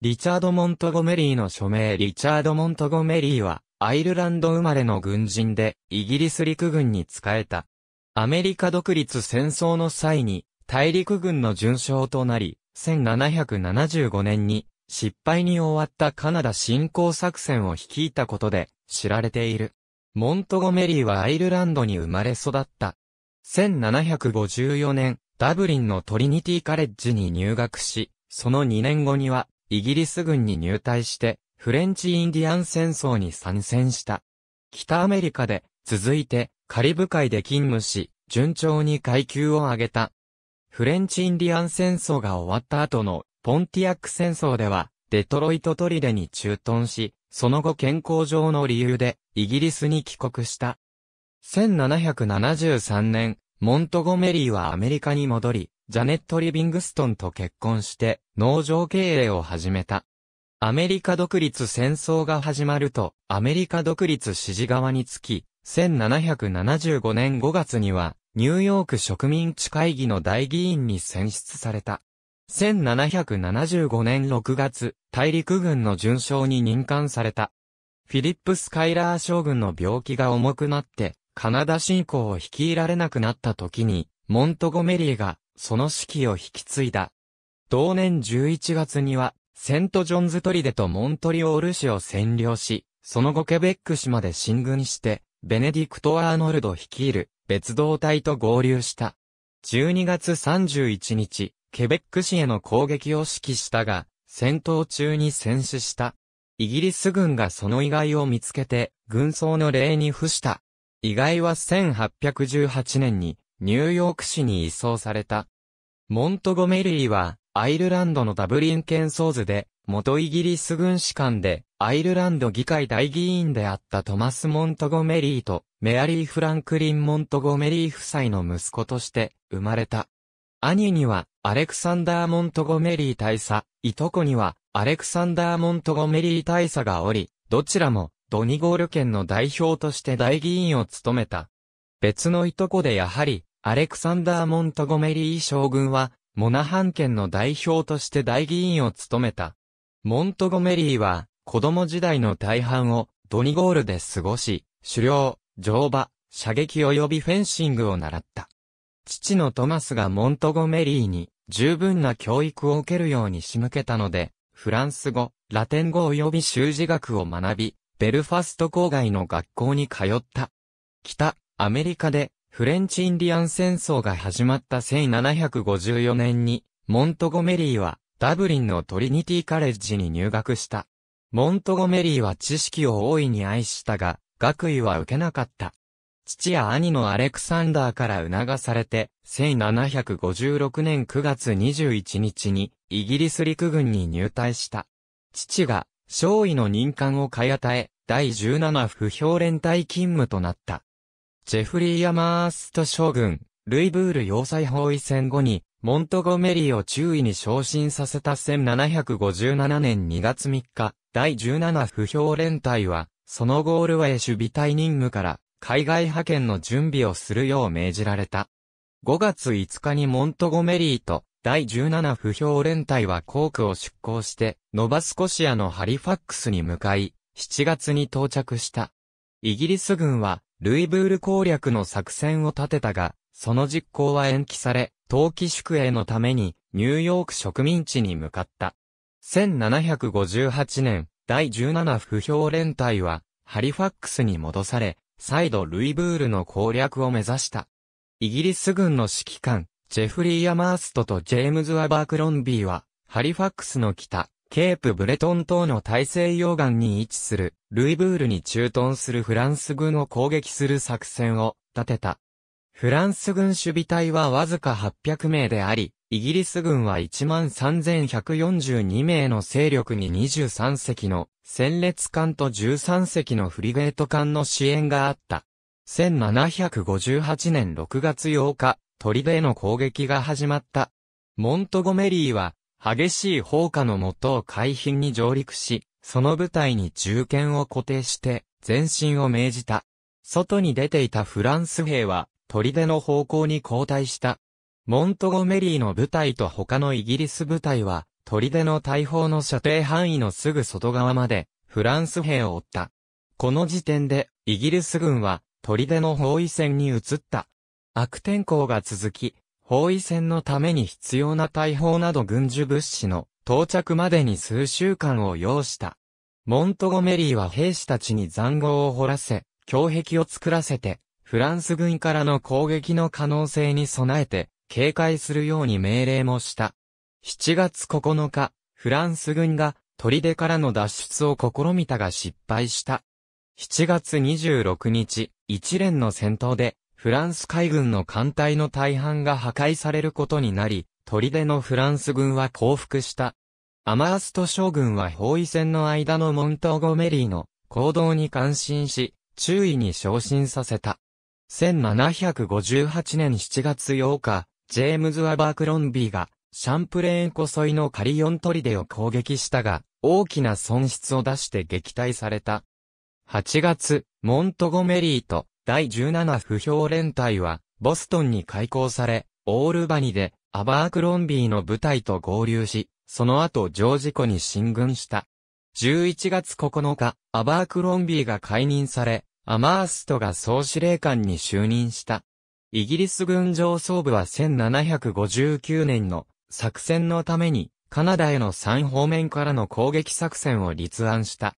リチャード・モントゴメリーの署名リチャード・モントゴメリーは、アイルランド生まれの軍人で、イギリス陸軍に仕えた。アメリカ独立戦争の際に、大陸軍の巡将となり、1775年に、失敗に終わったカナダ侵攻作戦を率いたことで、知られている。モントゴメリーはアイルランドに生まれ育った。1754年、ダブリンのトリニティカレッジに入学し、その2年後には、イギリス軍に入隊して、フレンチインディアン戦争に参戦した。北アメリカで、続いて、カリブ海で勤務し、順調に階級を上げた。フレンチインディアン戦争が終わった後の、ポンティアック戦争では、デトロイトトリデに駐屯し、その後健康上の理由で、イギリスに帰国した。1773年、モントゴメリーはアメリカに戻り、ジャネット・リビングストンと結婚して農場経営を始めた。アメリカ独立戦争が始まると、アメリカ独立支持側につき、1775年5月には、ニューヨーク植民地会議の大議員に選出された。1775年6月、大陸軍の巡将に任官された。フィリップ・スカイラー将軍の病気が重くなって、カナダ侵攻を率いられなくなった時に、モントゴメリーがその指揮を引き継いだ。同年11月には、セントジョンズトリデとモントリオール市を占領し、その後ケベック市まで進軍して、ベネディクト・アーノルド率いる別動隊と合流した。12月31日、ケベック市への攻撃を指揮したが、戦闘中に戦死した。イギリス軍がその遺骸を見つけて、軍曹の礼に付した。遺骸は1818年にニューヨーク市に移送された。モントゴメリーは、アイルランドのダブリン県ー図で、元イギリス軍士官で、アイルランド議会大議員であったトマス・モントゴメリーと、メアリー・フランクリン・モントゴメリー夫妻の息子として、生まれた。兄には、アレクサンダー・モントゴメリー大佐、いとこには、アレクサンダー・モントゴメリー大佐がおり、どちらも、ドニゴール県の代表として大議員を務めた。別のいとこでやはり、アレクサンダー・モントゴメリー将軍は、モナハン県の代表として大議員を務めた。モントゴメリーは、子供時代の大半を、ドニゴールで過ごし、狩猟、乗馬、射撃及びフェンシングを習った。父のトマスがモントゴメリーに、十分な教育を受けるように仕向けたので、フランス語、ラテン語及び習字学を学び、ベルファスト郊外の学校に通った。北、アメリカでフレンチインディアン戦争が始まった1754年に、モントゴメリーはダブリンのトリニティカレッジに入学した。モントゴメリーは知識を大いに愛したが、学位は受けなかった。父や兄のアレクサンダーから促されて、1756年9月21日にイギリス陸軍に入隊した。父が、少尉の任官を買い与え、第17不評連隊勤務となった。ジェフリー・ヤマースト将軍、ルイブール要塞包囲戦後に、モントゴメリーを中尉に昇進させた1757年2月3日、第17不評連隊は、そのゴールウェイ守備隊任務から海外派遣の準備をするよう命じられた。5月5日にモントゴメリーと第17不評連隊は航空を出港して、ノバスコシアのハリファックスに向かい、7月に到着した。イギリス軍はルイブール攻略の作戦を立てたが、その実行は延期され、冬季宿営のために、ニューヨーク植民地に向かった。1758年、第17不評連隊は、ハリファックスに戻され、再度ルイブールの攻略を目指した。イギリス軍の指揮官、ジェフリー・アマーストとジェームズ・アバークロンビーは、ハリファックスの北、ケープブレトン島の大西洋岸に位置する、ルイブールに駐屯するフランス軍を攻撃する作戦を立てた。フランス軍守備隊はわずか800名であり、イギリス軍は13,142名の勢力に23隻の戦列艦と13隻のフリゲート艦の支援があった。1758年6月8日、トリベの攻撃が始まった。モントゴメリーは激しい放火のもとを海浜に上陸し、その部隊に銃剣を固定して、前進を命じた。外に出ていたフランス兵は、砦の方向に後退した。モントゴメリーの部隊と他のイギリス部隊は、砦の大砲の射程範囲のすぐ外側まで、フランス兵を追った。この時点で、イギリス軍は、砦の包囲戦に移った。悪天候が続き、包囲戦のために必要な大砲など軍需物資の到着までに数週間を要した。モントゴメリーは兵士たちに残壕を掘らせ、強壁を作らせて、フランス軍からの攻撃の可能性に備えて、警戒するように命令もした。7月9日、フランス軍が砦からの脱出を試みたが失敗した。7月26日、一連の戦闘でフランス海軍の艦隊の大半が破壊されることになり、砦のフランス軍は降伏した。アマースト将軍は包囲戦の間のモントーゴメリーの行動に感心し、注意に昇進させた。1758年7月8日、ジェームズ・アバークロンビーが、シャンプレーン湖沿いのカリオン砦を攻撃したが、大きな損失を出して撃退された。8月、モントゴメリーと第17不評連隊は、ボストンに開港され、オールバニで、アバークロンビーの部隊と合流し、その後ジョージ湖に進軍した。11月9日、アバークロンビーが解任され、アマーストが総司令官に就任した。イギリス軍上層部は1759年の作戦のために、カナダへの3方面からの攻撃作戦を立案した。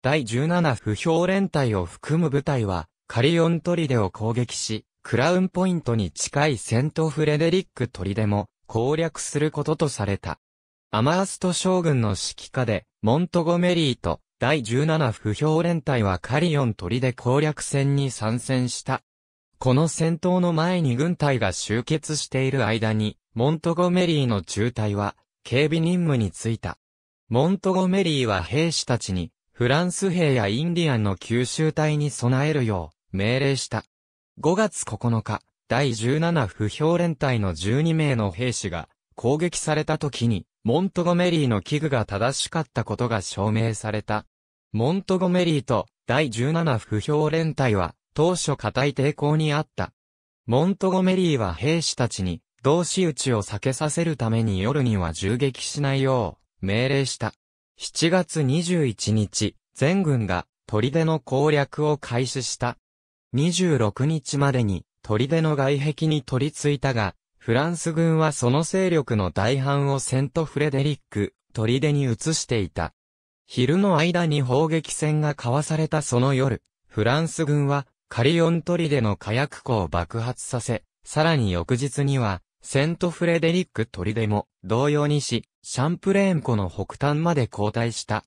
第17不評連隊を含む部隊は、カリオン砦を攻撃し、クラウンポイントに近いセントフレデリック砦も攻略することとされた。アマースト将軍の指揮下で、モントゴメリーと第17不評連隊はカリオン砦攻略戦に参戦した。この戦闘の前に軍隊が集結している間に、モントゴメリーの中隊は、警備任務に就いた。モントゴメリーは兵士たちに、フランス兵やインディアンの吸収隊に備えるよう、命令した。5月9日、第17不評連隊の12名の兵士が攻撃された時に、モントゴメリーの器具が正しかったことが証明された。モントゴメリーと第17不評連隊は当初固い抵抗にあった。モントゴメリーは兵士たちに同士討ちを避けさせるために夜には銃撃しないよう命令した。7月21日、全軍が砦の攻略を開始した。26日までに砦の外壁に取り付いたが、フランス軍はその勢力の大半をセントフレデリック、砦に移していた。昼の間に砲撃戦が交わされたその夜、フランス軍はカリオン砦の火薬庫を爆発させ、さらに翌日には、セントフレデリック砦も同様にし、シャンプレーン湖の北端まで後退した。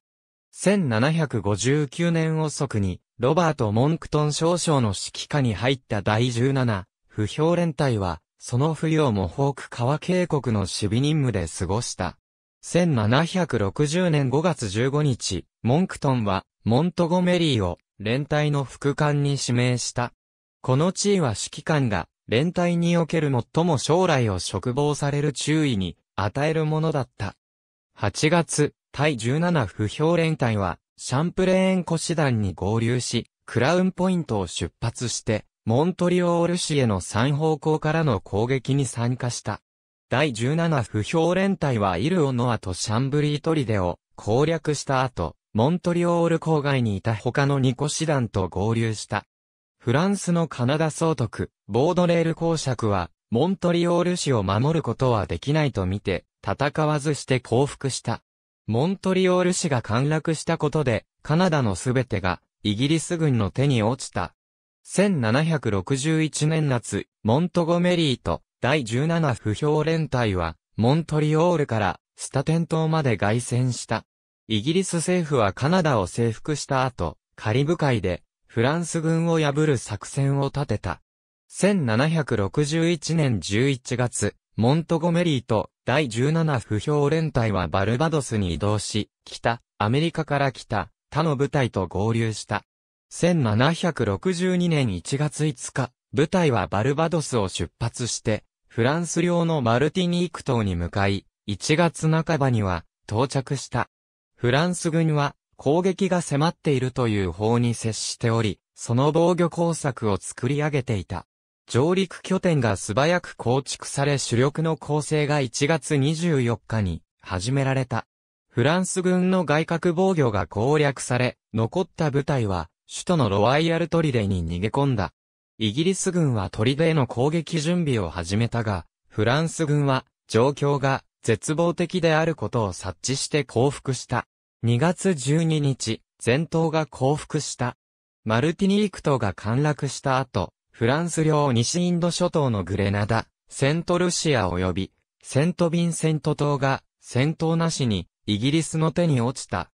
1759年遅くにロバート・モンクトン少将の指揮下に入った第17、不評連隊は、その冬をもホーク川渓谷の守備任務で過ごした。1760年5月15日、モンクトンは、モントゴメリーを、連隊の副官に指名した。この地位は指揮官が、連隊における最も将来を嘱望される注意に、与えるものだった。8月、第17不評連隊は、シャンプレーン越団に合流し、クラウンポイントを出発して、モントリオール市への3方向からの攻撃に参加した。第17不評連隊はイルオノアとシャンブリートリデを攻略した後、モントリオール郊外にいた他の2個師団と合流した。フランスのカナダ総督、ボードレール公爵は、モントリオール市を守ることはできないとみて、戦わずして降伏した。モントリオール市が陥落したことで、カナダのすべてが、イギリス軍の手に落ちた。1761年夏、モントゴメリーと、第17不評連隊は、モントリオールから、スタテン島まで凱旋した。イギリス政府はカナダを征服した後、カリブ海で、フランス軍を破る作戦を立てた。1761年11月、モントゴメリーと第17不評連隊はバルバドスに移動し、北、アメリカから来た他の部隊と合流した。1762年1月5日、部隊はバルバドスを出発して、フランス領のマルティニーク島に向かい、1月半ばには到着した。フランス軍は攻撃が迫っているという法に接しており、その防御工作を作り上げていた。上陸拠点が素早く構築され主力の構成が1月24日に始められた。フランス軍の外郭防御が攻略され、残った部隊は首都のロワイヤルトリデに逃げ込んだ。イギリス軍はトリデへの攻撃準備を始めたが、フランス軍は状況が絶望的であることを察知して降伏した。2月12日、前頭が降伏した。マルティニーク島が陥落した後、フランス領西インド諸島のグレナダ、セントルシア及び、セントビンセント島が、戦闘なしに、イギリスの手に落ちた。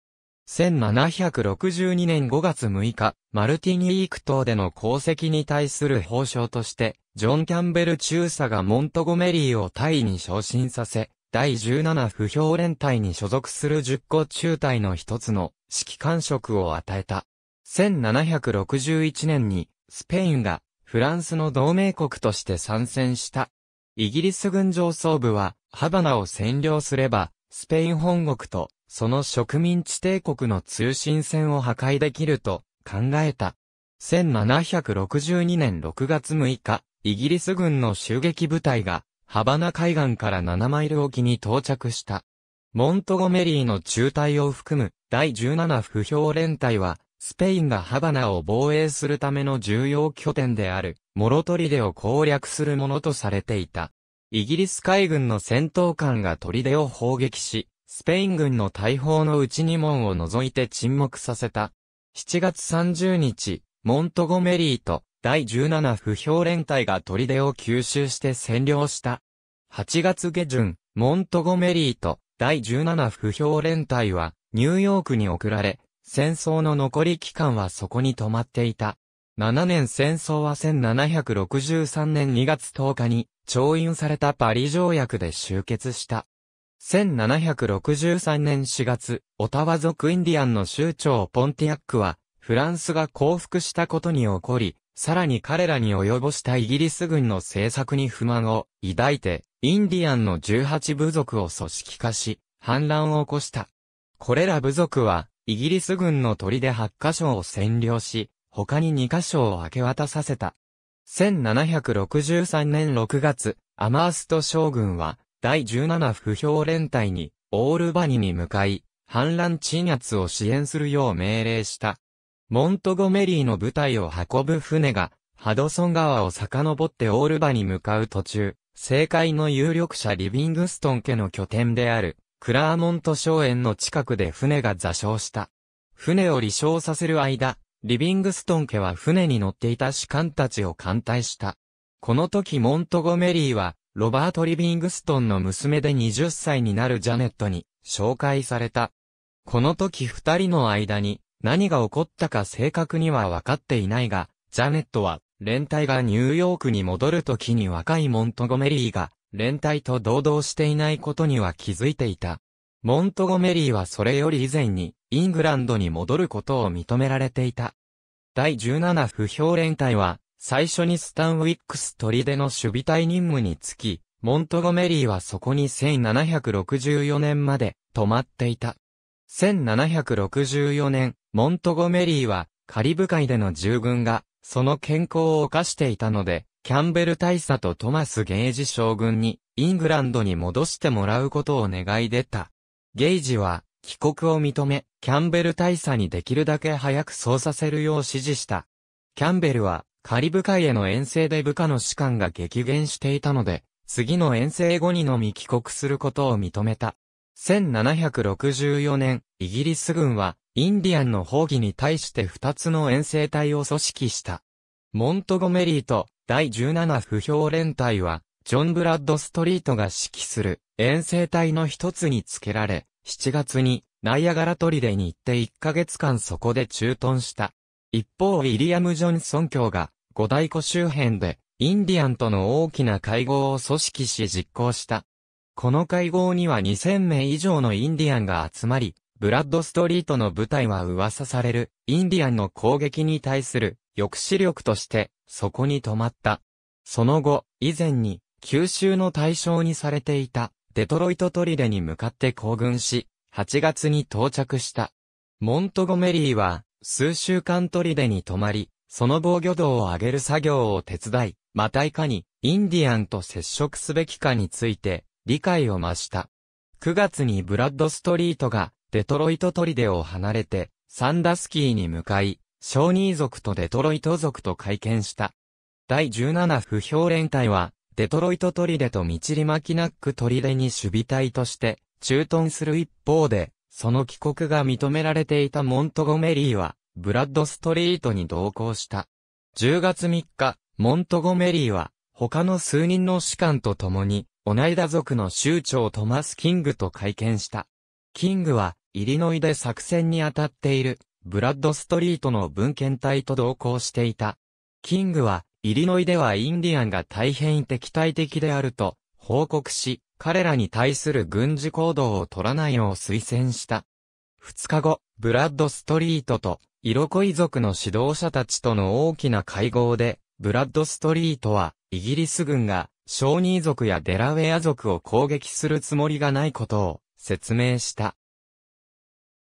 1762年5月6日、マルティニーク島での功績に対する報奨として、ジョン・キャンベル中佐がモントゴメリーをタイに昇進させ、第17不評連隊に所属する10個中隊の一つの指揮官職を与えた。1761年にスペインがフランスの同盟国として参戦した。イギリス軍上層部は、ハバナを占領すれば、スペイン本国と、その植民地帝国の通信線を破壊できると考えた。1762年6月6日、イギリス軍の襲撃部隊が、ハバナ海岸から7マイル沖に到着した。モントゴメリーの中隊を含む第17不評連隊は、スペインがハバナを防衛するための重要拠点である、モロトリデを攻略するものとされていた。イギリス海軍の戦闘艦がトリデを砲撃し、スペイン軍の大砲の内に2門を除いて沈黙させた。7月30日、モントゴメリーと第17不評連隊がトリデを吸収して占領した。8月下旬、モントゴメリーと第17不評連隊はニューヨークに送られ、戦争の残り期間はそこに止まっていた。7年戦争は1763年2月10日に、調印されたパリ条約で終結した。1763年4月、オタワ族インディアンの州長ポンティアックは、フランスが降伏したことに起こり、さらに彼らに及ぼしたイギリス軍の政策に不満を抱いて、インディアンの18部族を組織化し、反乱を起こした。これら部族は、イギリス軍の砦8カ所を占領し、他に2カ所を明け渡させた。1763年6月、アマースト将軍は、第17不評連隊に、オールバニに向かい、反乱鎮圧を支援するよう命令した。モントゴメリーの部隊を運ぶ船が、ハドソン川を遡ってオールバに向かう途中、政界の有力者リビングストン家の拠点である、クラーモント荘園の近くで船が座礁した。船を離礁させる間、リビングストン家は船に乗っていた士官たちを艦隊した。この時モントゴメリーは、ロバート・リビングストンの娘で20歳になるジャネットに、紹介された。この時二人の間に、何が起こったか正確には分かっていないが、ジャネットは、連隊がニューヨークに戻る時に若いモントゴメリーが、連隊と同道していないことには気づいていた。モントゴメリーはそれより以前に、イングランドに戻ることを認められていた。第17不評連隊は、最初にスタンウィックス砦の守備隊任務につき、モントゴメリーはそこに1764年まで止まっていた。1764年、モントゴメリーはカリブ海での従軍がその健康を犯していたので、キャンベル大佐とトマス・ゲージ将軍に、イングランドに戻してもらうことを願い出た。ゲイジは、帰国を認め、キャンベル大佐にできるだけ早くそうさせるよう指示した。キャンベルは、カリブ海への遠征で部下の士官が激減していたので、次の遠征後にのみ帰国することを認めた。1764年、イギリス軍は、インディアンの放棄に対して2つの遠征隊を組織した。モントゴメリーと第17不評連隊は、ジョン・ブラッドストリートが指揮する遠征隊の一つに付けられ、7月にナイアガラ砦に行って1ヶ月間そこで駐屯した。一方、ウィリアム・ジョンソン教が五大湖周辺でインディアンとの大きな会合を組織し実行した。この会合には2000名以上のインディアンが集まり、ブラッドストリートの部隊は噂される、インディアンの攻撃に対する抑止力として、そこに止まった。その後、以前に、九州の対象にされていた、デトロイトトリデに向かって行軍し、8月に到着した。モントゴメリーは、数週間トリデに泊まり、その防御度を上げる作業を手伝い、またいかに、インディアンと接触すべきかについて、理解を増した。9月にブラッドストリートが、デトロイトトリデを離れて、サンダスキーに向かい、小ニ族とデトロイト族と会見した。第17不評連隊は、デトロイトトリデとミチリマキナックトリデに守備隊として、駐屯する一方で、その帰国が認められていたモントゴメリーは、ブラッドストリートに同行した。10月3日、モントゴメリーは、他の数人の士官と共に、オナイダ族の州長トマス・キングと会見した。キングは、イリノイで作戦に当たっている、ブラッドストリートの文献隊と同行していた。キングは、イリノイではインディアンが大変敵対的であると報告し、彼らに対する軍事行動を取らないよう推薦した。二日後、ブラッドストリートと、イロコイ族の指導者たちとの大きな会合で、ブラッドストリートは、イギリス軍が、小児ー族やデラウェア族を攻撃するつもりがないことを説明した。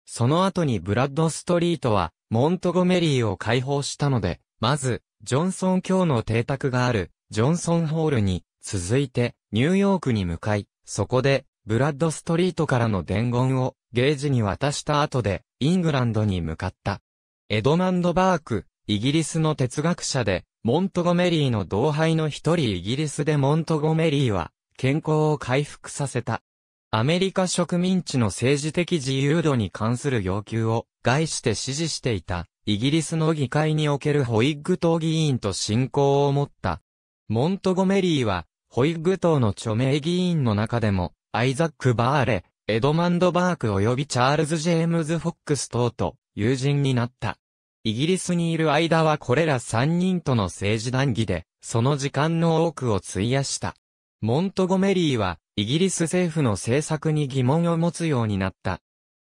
その後にブラッドストリートは、モントゴメリーを解放したので、まず、ジョンソン卿の邸宅がある、ジョンソンホールに、続いて、ニューヨークに向かい、そこで、ブラッドストリートからの伝言を、ゲージに渡した後で、イングランドに向かった。エドマンド・バーク、イギリスの哲学者で、モントゴメリーの同輩の一人イギリスでモントゴメリーは、健康を回復させた。アメリカ植民地の政治的自由度に関する要求を害して支持していた、イギリスの議会におけるホイッグ党議員と信仰を持った。モントゴメリーは、ホイッグ党の著名議員の中でも、アイザック・バーレ、エドマンド・バーク及びチャールズ・ジェームズ・フォックス等と友人になった。イギリスにいる間はこれら3人との政治談義で、その時間の多くを費やした。モントゴメリーは、イギリス政府の政策に疑問を持つようになった。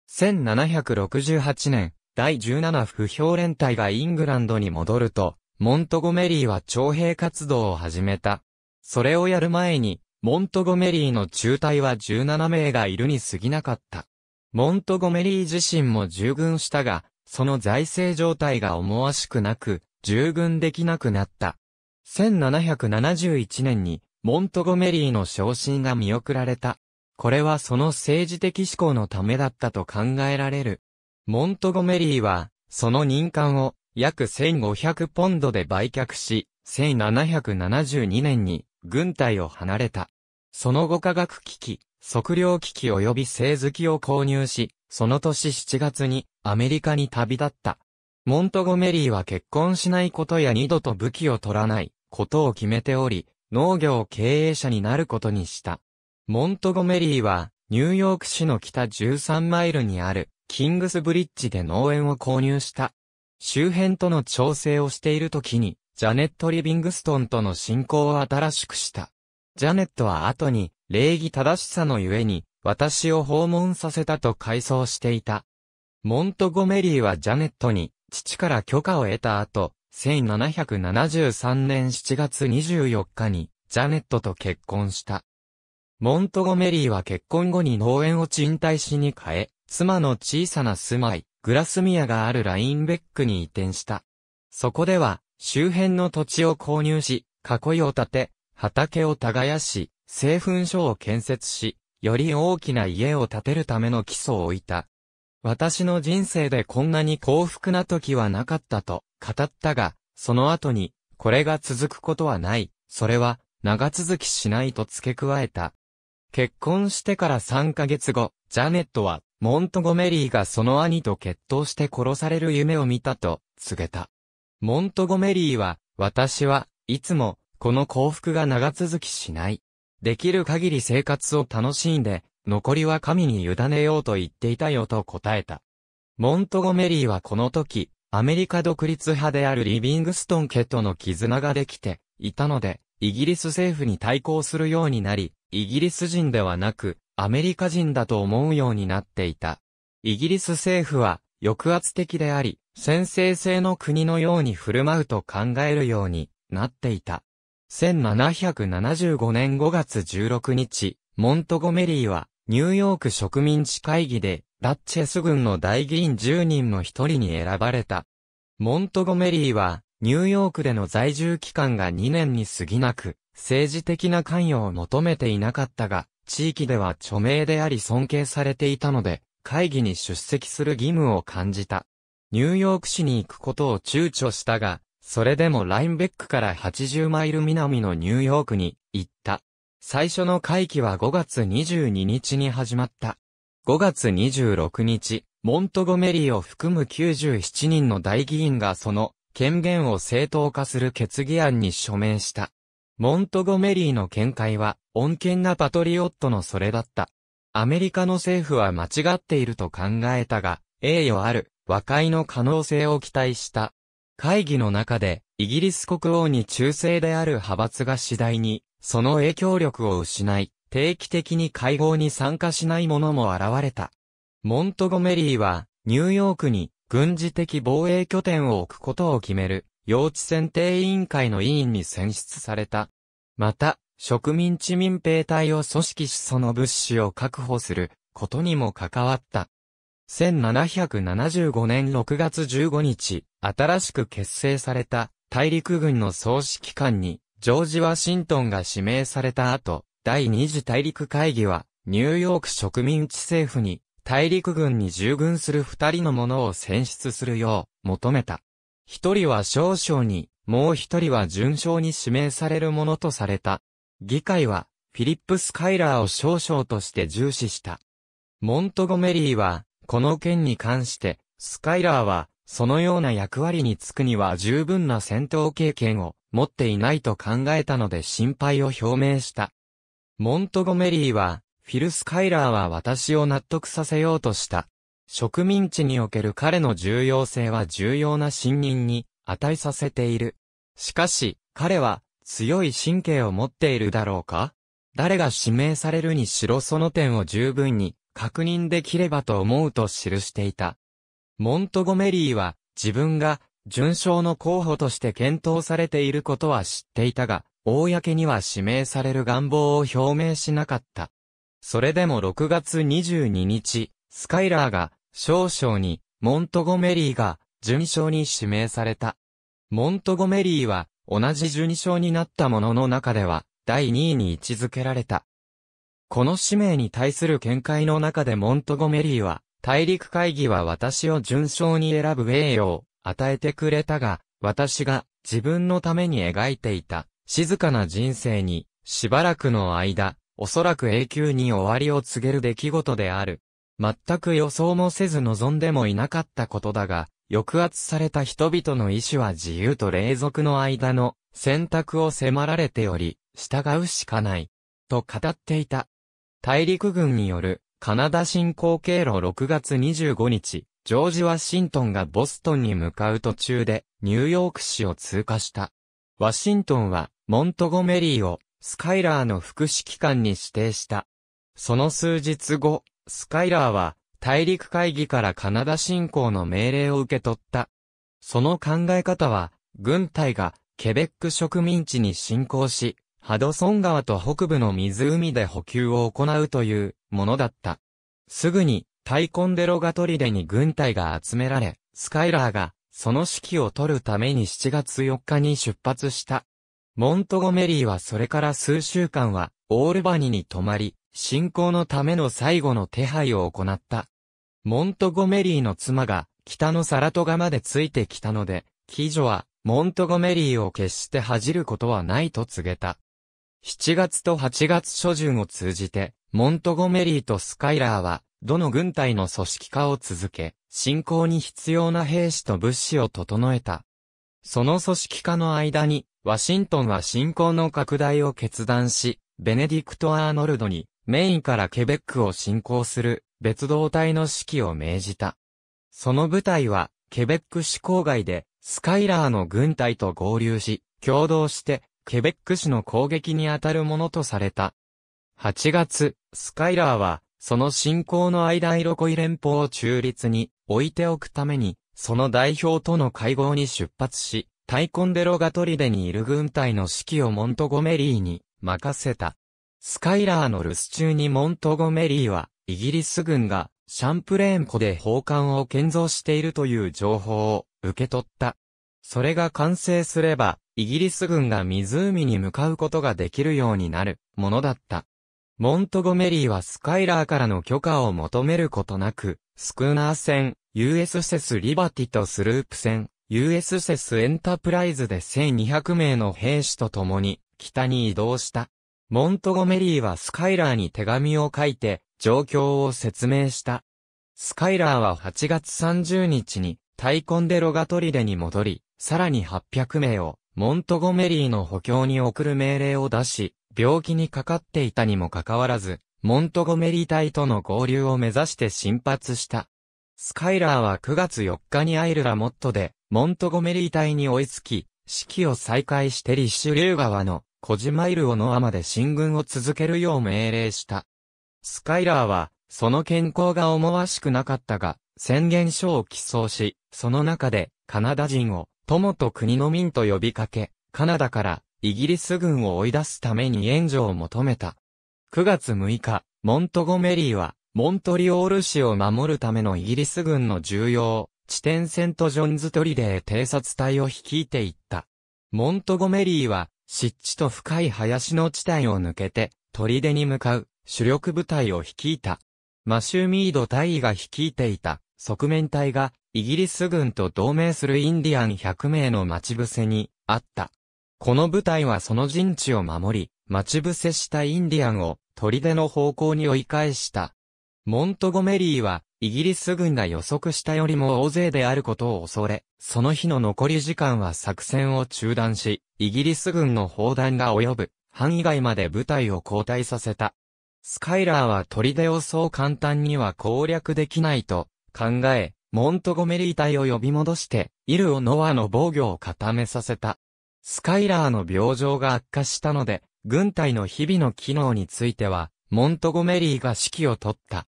1768年、第17不評連隊がイングランドに戻ると、モントゴメリーは徴兵活動を始めた。それをやる前に、モントゴメリーの中隊は17名がいるに過ぎなかった。モントゴメリー自身も従軍したが、その財政状態が思わしくなく、従軍できなくなった。1771年に、モントゴメリーの昇進が見送られた。これはその政治的思考のためだったと考えられる。モントゴメリーは、その任官を約1500ポンドで売却し、1772年に軍隊を離れた。その後科学機器、測量機器及び製図機を購入し、その年7月にアメリカに旅立った。モントゴメリーは結婚しないことや二度と武器を取らないことを決めており、農業経営者になることにした。モントゴメリーは、ニューヨーク市の北13マイルにある、キングスブリッジで農園を購入した。周辺との調整をしている時に、ジャネット・リビングストンとの親交を新しくした。ジャネットは後に、礼儀正しさのゆえに、私を訪問させたと回想していた。モントゴメリーはジャネットに、父から許可を得た後、1773年7月24日に、ジャネットと結婚した。モントゴメリーは結婚後に農園を賃貸しに変え、妻の小さな住まい、グラスミアがあるラインベックに移転した。そこでは、周辺の土地を購入し、囲いを建て、畑を耕し、製粉所を建設し、より大きな家を建てるための基礎を置いた。私の人生でこんなに幸福な時はなかったと語ったが、その後に、これが続くことはない、それは長続きしないと付け加えた。結婚してから3ヶ月後、ジャネットは、モントゴメリーがその兄と決闘して殺される夢を見たと告げた。モントゴメリーは、私はいつも、この幸福が長続きしない。できる限り生活を楽しんで、残りは神に委ねようと言っていたよと答えた。モントゴメリーはこの時、アメリカ独立派であるリビングストン家との絆ができていたので、イギリス政府に対抗するようになり、イギリス人ではなく、アメリカ人だと思うようになっていた。イギリス政府は、抑圧的であり、先制性の国のように振る舞うと考えるようになっていた。1775年5月16日、モントゴメリーは、ニューヨーク植民地会議で、ラッチェス軍の大議員10人の一人に選ばれた。モントゴメリーは、ニューヨークでの在住期間が2年に過ぎなく、政治的な関与を求めていなかったが、地域では著名であり尊敬されていたので、会議に出席する義務を感じた。ニューヨーク市に行くことを躊躇したが、それでもラインベックから80マイル南のニューヨークに行った。最初の会期は5月22日に始まった。5月26日、モントゴメリーを含む97人の大議員がその権限を正当化する決議案に署名した。モントゴメリーの見解は、穏健なパトリオットのそれだった。アメリカの政府は間違っていると考えたが、栄誉ある和解の可能性を期待した。会議の中で、イギリス国王に忠誠である派閥が次第にその影響力を失い、定期的に会合に参加しない者も現れた。モントゴメリーは、ニューヨークに軍事的防衛拠点を置くことを決める、幼稚選定委員会の委員に選出された。また、植民地民兵隊を組織しその物資を確保することにも関わった。1775年6月15日、新しく結成された大陸軍の総指揮官にジョージ・ワシントンが指名された後、第二次大陸会議は、ニューヨーク植民地政府に、大陸軍に従軍する二人の者を選出するよう、求めた。一人は少将に、もう一人は順将に指名されるものとされた。議会は、フィリップ・スカイラーを少将として重視した。モントゴメリーは、この件に関して、スカイラーは、そのような役割に就くには十分な戦闘経験を持っていないと考えたので心配を表明した。モントゴメリーは、フィル・スカイラーは私を納得させようとした。植民地における彼の重要性は重要な信任に値させている。しかし、彼は強い神経を持っているだろうか誰が指名されるにしろその点を十分に確認できればと思うと記していた。モントゴメリーは、自分が、順将の候補として検討されていることは知っていたが、公には指名される願望を表明しなかった。それでも6月22日、スカイラーが、少将に、モントゴメリーが、順将に指名された。モントゴメリーは、同じ順将になったものの中では、第2位に位置づけられた。この使命に対する見解の中でモントゴメリーは、大陸会議は私を順章に選ぶ栄誉を与えてくれたが、私が自分のために描いていた静かな人生にしばらくの間、おそらく永久に終わりを告げる出来事である。全く予想もせず望んでもいなかったことだが、抑圧された人々の意志は自由と霊俗の間の選択を迫られており、従うしかない。と語っていた。大陸軍によるカナダ進行経路6月25日、ジョージ・ワシントンがボストンに向かう途中で、ニューヨーク市を通過した。ワシントンは、モントゴメリーを、スカイラーの副指揮官に指定した。その数日後、スカイラーは、大陸会議からカナダ侵攻の命令を受け取った。その考え方は、軍隊が、ケベック植民地に侵攻し、ハドソン川と北部の湖で補給を行うというものだった。すぐに、タイコンデロガトリデに軍隊が集められ、スカイラーが、その指揮を取るために7月4日に出発した。モントゴメリーはそれから数週間は、オールバニに泊まり、信仰のための最後の手配を行った。モントゴメリーの妻が、北のサラトガまでついてきたので、騎女は、モントゴメリーを決して恥じることはないと告げた。7月と8月初旬を通じて、モントゴメリーとスカイラーは、どの軍隊の組織化を続け、侵攻に必要な兵士と物資を整えた。その組織化の間に、ワシントンは侵攻の拡大を決断し、ベネディクト・アーノルドに、メインからケベックを侵攻する、別動隊の指揮を命じた。その部隊は、ケベック市郊外で、スカイラーの軍隊と合流し、共同して、ケベック市の攻撃にあたるものとされた。8月、スカイラーは、その侵攻の間イロコイ連邦を中立に置いておくために、その代表との会合に出発し、タイコンデロガトリデにいる軍隊の指揮をモントゴメリーに任せた。スカイラーの留守中にモントゴメリーは、イギリス軍がシャンプレーン湖で砲艦を建造しているという情報を受け取った。それが完成すれば、イギリス軍が湖に向かうことができるようになるものだった。モントゴメリーはスカイラーからの許可を求めることなく、スクーナー船、US s リバティとスループ船、US s エンタープライズで1200名の兵士と共に北に移動した。モントゴメリーはスカイラーに手紙を書いて状況を説明した。スカイラーは8月30日に、タイコンデロガトリデに戻り、さらに800名をモントゴメリーの補強に送る命令を出し、病気にかかっていたにもかかわらず、モントゴメリー隊との合流を目指して進発した。スカイラーは9月4日にアイルラモットで、モントゴメリー隊に追いつき、指揮を再開してリッシュリュー川のコジマイルオノアまで進軍を続けるよう命令した。スカイラーは、その健康が思わしくなかったが、宣言書を寄贈し、その中で、カナダ人を友と国の民と呼びかけ、カナダからイギリス軍を追い出すために援助を求めた。9月6日、モントゴメリーは、モントリオール市を守るためのイギリス軍の重要、地点セントジョンズトリデー偵察隊を率いていった。モントゴメリーは、湿地と深い林の地帯を抜けて、砦に向かう、主力部隊を率いた。マシューミード大尉が率いていた、側面隊が、イギリス軍と同盟するインディアン100名の待ち伏せに、あった。この部隊はその陣地を守り、待ち伏せしたインディアンを、砦の方向に追い返した。モントゴメリーは、イギリス軍が予測したよりも大勢であることを恐れ、その日の残り時間は作戦を中断し、イギリス軍の砲弾が及ぶ、範囲外まで部隊を後退させた。スカイラーは砦をそう簡単には攻略できないと考え、モントゴメリー隊を呼び戻して、イルオ・ノアの防御を固めさせた。スカイラーの病状が悪化したので、軍隊の日々の機能については、モントゴメリーが指揮を取った。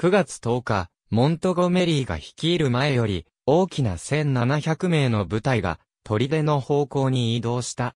9月10日、モントゴメリーが率いる前より、大きな1700名の部隊が、砦の方向に移動した。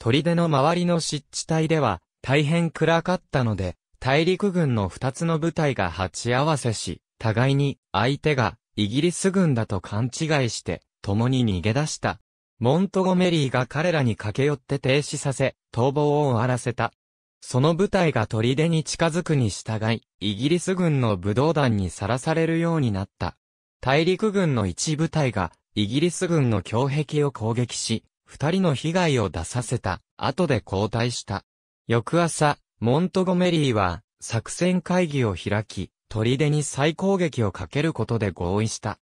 砦の周りの湿地帯では、大変暗かったので、大陸軍の二つの部隊が鉢合わせし、互いに相手がイギリス軍だと勘違いして、共に逃げ出した。モントゴメリーが彼らに駆け寄って停止させ、逃亡を終わらせた。その部隊が砦に近づくに従い、イギリス軍の武道団にさらされるようになった。大陸軍の一部隊が、イギリス軍の強壁を攻撃し、二人の被害を出させた、後で交代した。翌朝、モントゴメリーは、作戦会議を開き、砦に再攻撃をかけることで合意した。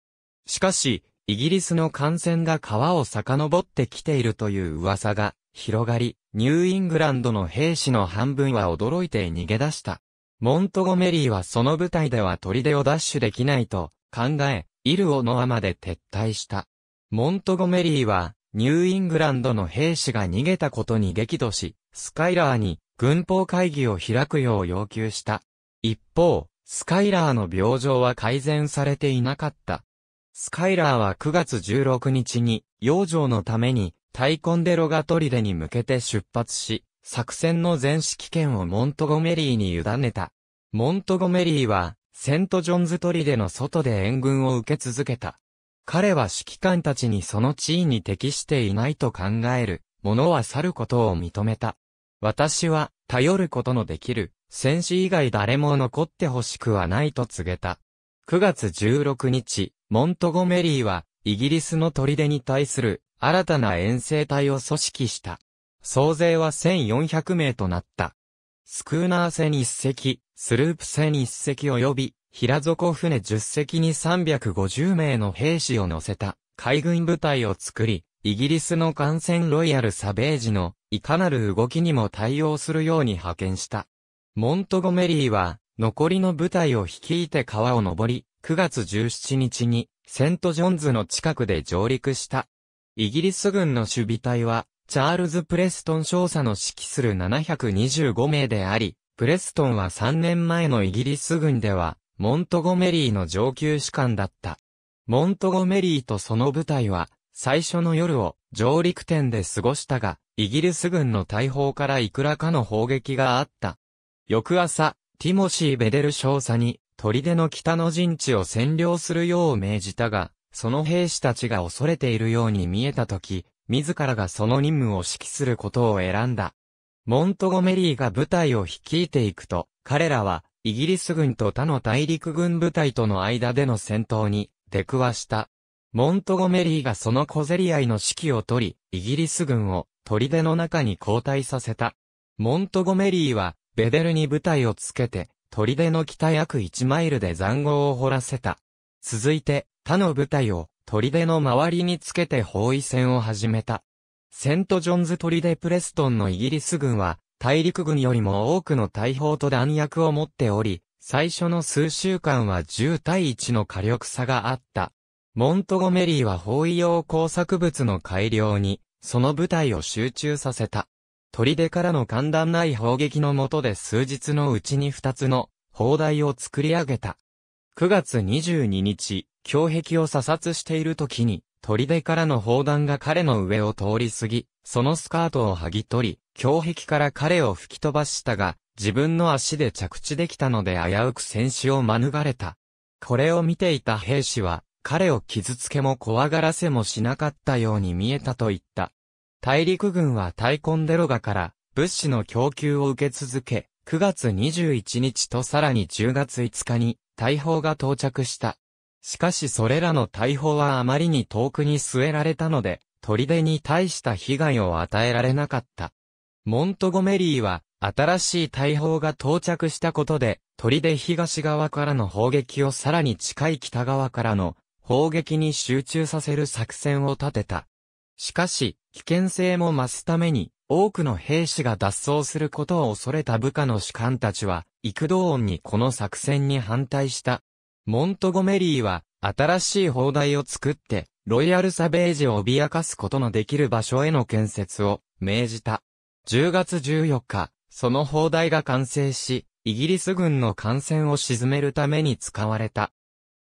しかし、イギリスの艦船が川を遡ってきているという噂が広がり、ニューイングランドの兵士の半分は驚いて逃げ出した。モントゴメリーはその部隊では砦を奪取できないと考え、イルオノアまで撤退した。モントゴメリーは、ニューイングランドの兵士が逃げたことに激怒し、スカイラーに軍法会議を開くよう要求した。一方、スカイラーの病状は改善されていなかった。スカイラーは9月16日に、養生のために、タイコンデロガトリデに向けて出発し、作戦の全指揮権をモントゴメリーに委ねた。モントゴメリーは、セントジョンズトリデの外で援軍を受け続けた。彼は指揮官たちにその地位に適していないと考える、者は去ることを認めた。私は、頼ることのできる、戦士以外誰も残ってほしくはないと告げた。9月16日、モントゴメリーは、イギリスの砦に対する新たな遠征隊を組織した。総勢は1400名となった。スクーナー船1隻、スループ船1隻及び、平底船10隻に350名の兵士を乗せた海軍部隊を作り、イギリスの艦船ロイヤルサベージのいかなる動きにも対応するように派遣した。モントゴメリーは、残りの部隊を率いて川を登り、9月17日に、セントジョンズの近くで上陸した。イギリス軍の守備隊は、チャールズ・プレストン少佐の指揮する725名であり、プレストンは3年前のイギリス軍では、モントゴメリーの上級士官だった。モントゴメリーとその部隊は、最初の夜を上陸点で過ごしたが、イギリス軍の大砲からいくらかの砲撃があった。翌朝、ティモシー・ベデル少佐に、砦の北の陣地を占領するよう命じたが、その兵士たちが恐れているように見えたとき、自らがその任務を指揮することを選んだ。モントゴメリーが部隊を率いていくと、彼らは、イギリス軍と他の大陸軍部隊との間での戦闘に出くわした。モントゴメリーがその小競り合いの指揮を取り、イギリス軍を砦の中に交代させた。モントゴメリーはベデルに部隊をつけて、砦の北約1マイルで塹壕を掘らせた。続いて、他の部隊を砦の周りにつけて包囲戦を始めた。セントジョンズ砦プレストンのイギリス軍は、大陸軍よりも多くの大砲と弾薬を持っており、最初の数週間は10対1の火力差があった。モントゴメリーは包囲用工作物の改良に、その部隊を集中させた。砦からの簡単ない砲撃の下で数日のうちに二つの砲台を作り上げた。9月22日、胸壁を査察している時に、砦からの砲弾が彼の上を通り過ぎ、そのスカートを剥ぎ取り、胸壁から彼を吹き飛ばしたが、自分の足で着地できたので危うく戦死を免れた。これを見ていた兵士は、彼を傷つけも怖がらせもしなかったように見えたと言った。大陸軍はタイコンデロガから物資の供給を受け続け、9月21日とさらに10月5日に大砲が到着した。しかしそれらの大砲はあまりに遠くに据えられたので、砦に大した被害を与えられなかった。モントゴメリーは、新しい大砲が到着したことで、砦東側からの砲撃をさらに近い北側からの砲撃に集中させる作戦を立てた。しかし、危険性も増すために、多くの兵士が脱走することを恐れた部下の士官たちは、幾度音にこの作戦に反対した。モントゴメリーは、新しい砲台を作って、ロイヤルサベージを脅かすことのできる場所への建設を命じた。10月14日、その砲台が完成し、イギリス軍の艦船を沈めるために使われた。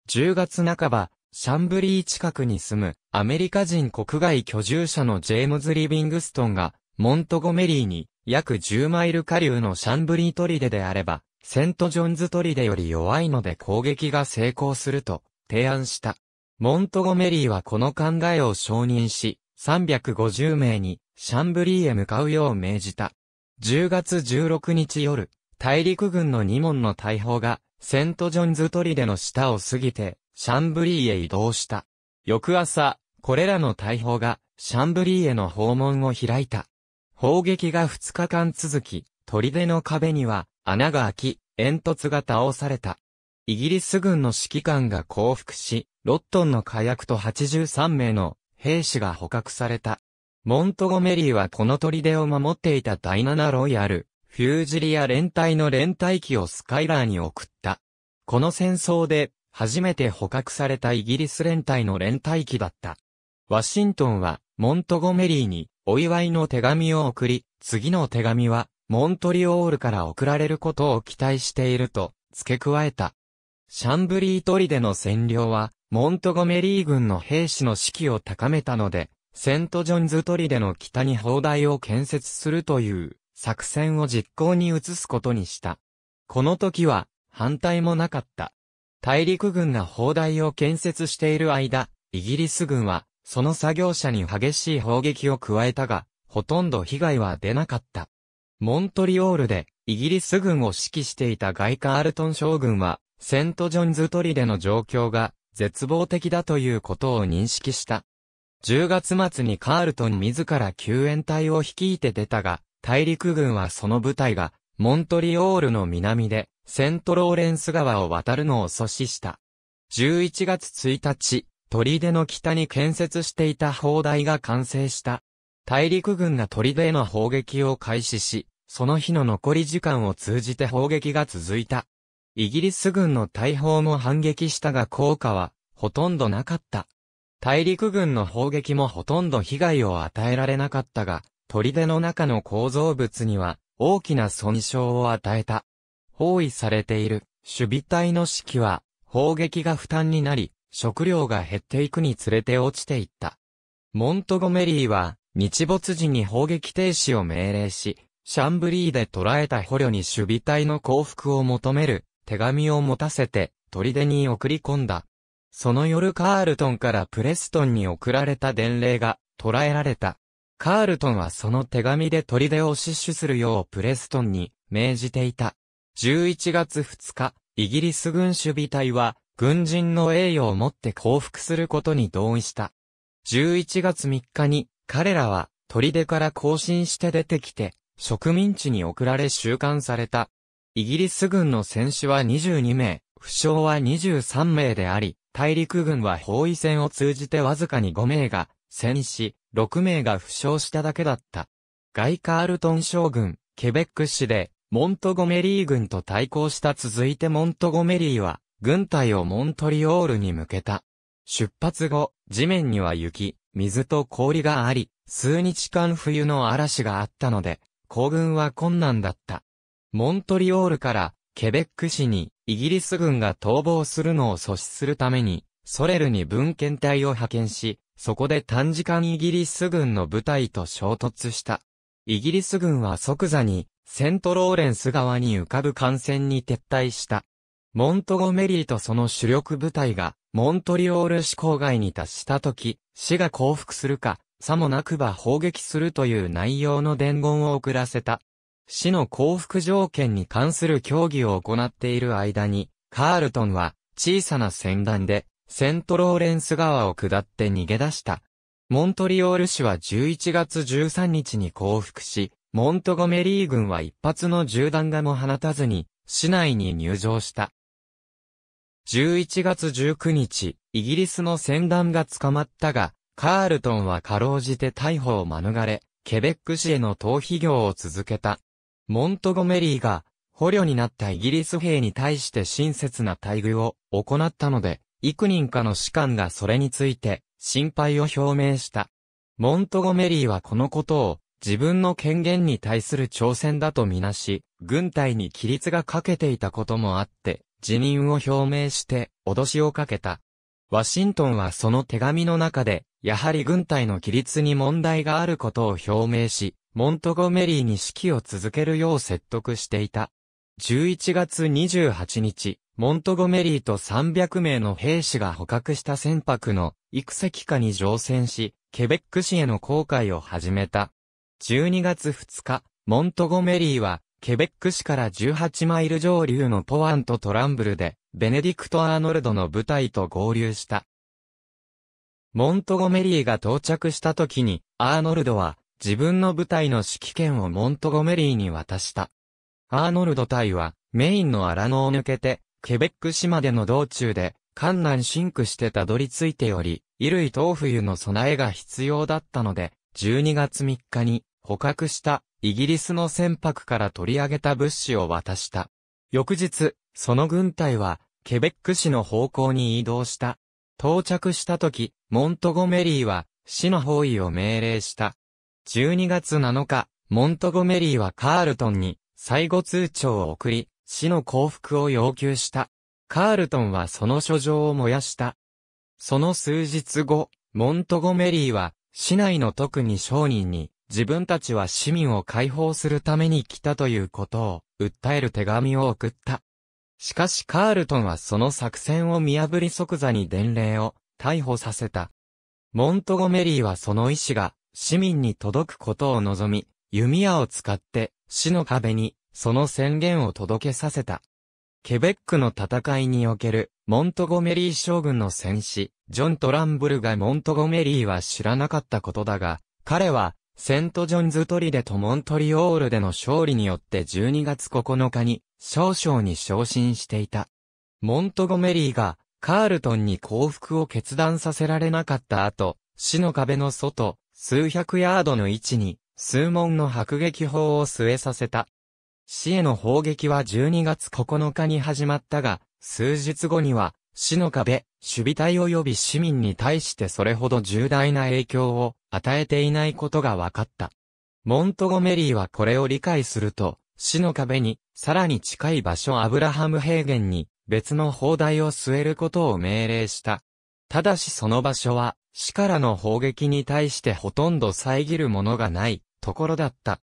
10月半ば、シャンブリー近くに住むアメリカ人国外居住者のジェームズ・リビングストンが、モントゴメリーに約10マイル下流のシャンブリー砦であれば、セントジョンズ砦より弱いので攻撃が成功すると提案した。モントゴメリーはこの考えを承認し、350名にシャンブリーへ向かうよう命じた。10月16日夜、大陸軍の2門の大砲がセントジョンズ砦の下を過ぎて、シャンブリーへ移動した。翌朝、これらの大砲が、シャンブリーへの訪問を開いた。砲撃が2日間続き、砦の壁には、穴が開き、煙突が倒された。イギリス軍の指揮官が降伏し、ロットンの火薬と83名の兵士が捕獲された。モントゴメリーはこの砦を守っていた第7ロイヤル、フュージリア連隊の連隊機をスカイラーに送った。この戦争で初めて捕獲されたイギリス連隊の連隊機だった。ワシントンは、モントゴメリーに、お祝いの手紙を送り、次の手紙は、モントリオールから送られることを期待していると、付け加えた。シャンブリートリでの占領は、モントゴメリー軍の兵士の士気を高めたので、セントジョンズトリでの北に砲台を建設するという作戦を実行に移すことにした。この時は反対もなかった。大陸軍が砲台を建設している間、イギリス軍は、その作業者に激しい砲撃を加えたが、ほとんど被害は出なかった。モントリオールで、イギリス軍を指揮していた外イ・カールトン将軍は、セントジョンズトリでの状況が、絶望的だということを認識した。10月末にカールトン自ら救援隊を率いて出たが、大陸軍はその部隊がモントリオールの南で、セントローレンス川を渡るのを阻止した。11月1日、砦の北に建設していた砲台が完成した。大陸軍が砦への砲撃を開始し、その日の残り時間を通じて砲撃が続いた。イギリス軍の大砲も反撃したが効果は、ほとんどなかった。大陸軍の砲撃もほとんど被害を与えられなかったが、砦の中の構造物には、大きな損傷を与えた。包囲されている守備隊の士気は砲撃が負担になり、食料が減っていくにつれて落ちていった。モントゴメリーは日没時に砲撃停止を命令し、シャンブリーで捕らえた捕虜に守備隊の降伏を求める手紙を持たせて砦に送り込んだ。その夜カールトンからプレストンに送られた伝令が捕らえられた。カールトンはその手紙で砦を死守するようプレストンに命じていた。11月2日、イギリス軍守備隊は、軍人の栄誉をもって降伏することに同意した。11月3日に、彼らは、砦から行進して出てきて、植民地に送られ収監された。イギリス軍の戦死は22名、負傷は23名であり、大陸軍は包囲戦を通じてわずかに5名が戦死、6名が負傷しただけだった。ガイ・カールトン将軍、ケベック市で、モントゴメリー軍と対抗した続いてモントゴメリーは、軍隊をモントリオールに向けた。出発後、地面には雪、水と氷があり、数日間冬の嵐があったので、行軍は困難だった。モントリオールからケベック市にイギリス軍が逃亡するのを阻止するために、ソレルに文献隊を派遣し、そこで短時間イギリス軍の部隊と衝突した。イギリス軍は即座に、セントローレンス側に浮かぶ艦船に撤退した。モントゴメリーとその主力部隊が、モントリオール市郊外に達した時、死が降伏するか、さもなくば砲撃するという内容の伝言を送らせた。死の降伏条件に関する協議を行っている間に、カールトンは小さな船団でセントローレンス川を下って逃げ出した。モントリオール市は11月13日に降伏し、モントゴメリー軍は一発の銃弾がも放たずに、市内に入場した。11月19日、イギリスの船団が捕まったが、カールトンはかろうじて逮捕を免れ、ケベック市への逃避業を続けた。モントゴメリーが、捕虜になったイギリス兵に対して親切な待遇を行ったので、幾人かの士官がそれについて、心配を表明した。モントゴメリーはこのことを、自分の権限に対する挑戦だとみなし、軍隊に規律がかけていたこともあって、辞任を表明して、脅しをかけた。ワシントンはその手紙の中で、やはり軍隊の規律に問題があることを表明し、モントゴメリーに指揮を続けるよう説得していた。11月28日、モントゴメリーと300名の兵士が捕獲した船舶の幾隻化に乗船し、ケベック市への航海を始めた。12月2日、モントゴメリーは、ケベック市から18マイル上流のポワンとトランブルで、ベネディクト・アーノルドの部隊と合流した。モントゴメリーが到着した時に、アーノルドは、自分の部隊の指揮権をモントゴメリーに渡した。アーノルド隊は、メインの荒野を抜けて、ケベック市までの道中で、艦南シンクしてたどり着いており、衣類等冬の備えが必要だったので、12月3日に捕獲したイギリスの船舶から取り上げた物資を渡した。翌日、その軍隊はケベック市の方向に移動した。到着した時、モントゴメリーは市の包囲を命令した。12月7日、モントゴメリーはカールトンに最後通帳を送り、死の降伏を要求した。カールトンはその書状を燃やした。その数日後、モントゴメリーは、市内の特に商人に、自分たちは市民を解放するために来たということを、訴える手紙を送った。しかしカールトンはその作戦を見破り即座に伝令を、逮捕させた。モントゴメリーはその意志が、市民に届くことを望み、弓矢を使って、市の壁にその宣言を届けさせた。ケベックの戦いにおける、モントゴメリー将軍の戦士、ジョン・トランブルがモントゴメリーは知らなかったことだが、彼は、セント・ジョンズ・トリデとモントリオールでの勝利によって12月9日に、少々に昇進していた。モントゴメリーが、カールトンに降伏を決断させられなかった後、死の壁の外、数百ヤードの位置に、数門の迫撃砲を据えさせた。死への砲撃は12月9日に始まったが、数日後には、死の壁、守備隊及び市民に対してそれほど重大な影響を与えていないことが分かった。モントゴメリーはこれを理解すると、死の壁に、さらに近い場所アブラハム平原に、別の砲台を据えることを命令した。ただしその場所は、死からの砲撃に対してほとんど遮るものがない、ところだった。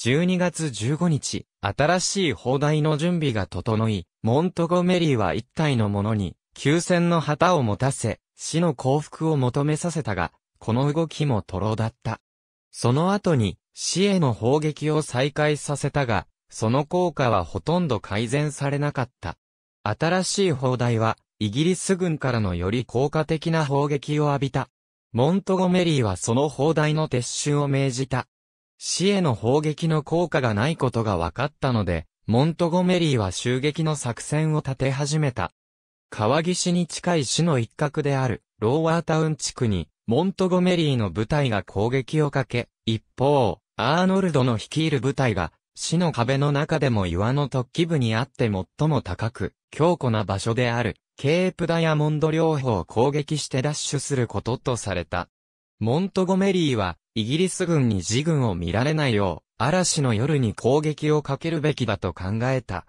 12月15日、新しい砲台の準備が整い、モントゴメリーは一体のものに、休戦の旗を持たせ、死の降伏を求めさせたが、この動きも徒労だった。その後に、死への砲撃を再開させたが、その効果はほとんど改善されなかった。新しい砲台は、イギリス軍からのより効果的な砲撃を浴びた。モントゴメリーはその砲台の撤収を命じた。死への砲撃の効果がないことが分かったので、モントゴメリーは襲撃の作戦を立て始めた。川岸に近い市の一角である、ローワータウン地区に、モントゴメリーの部隊が攻撃をかけ、一方、アーノルドの率いる部隊が、市の壁の中でも岩の突起部にあって最も高く、強固な場所である、ケープダイヤモンド両方を攻撃して奪取することとされた。モントゴメリーは、イギリス軍に自軍を見られないよう、嵐の夜に攻撃をかけるべきだと考えた。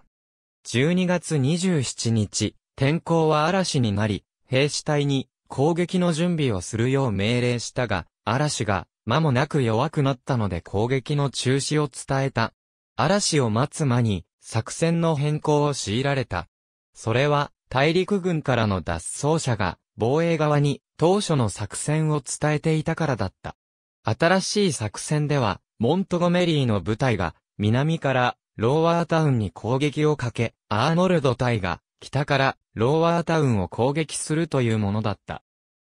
12月27日、天候は嵐になり、兵士隊に攻撃の準備をするよう命令したが、嵐が間もなく弱くなったので攻撃の中止を伝えた。嵐を待つ間に作戦の変更を強いられた。それは大陸軍からの脱走者が防衛側に当初の作戦を伝えていたからだった。新しい作戦では、モントゴメリーの部隊が、南からローワータウンに攻撃をかけ、アーノルド隊が、北からローワータウンを攻撃するというものだった。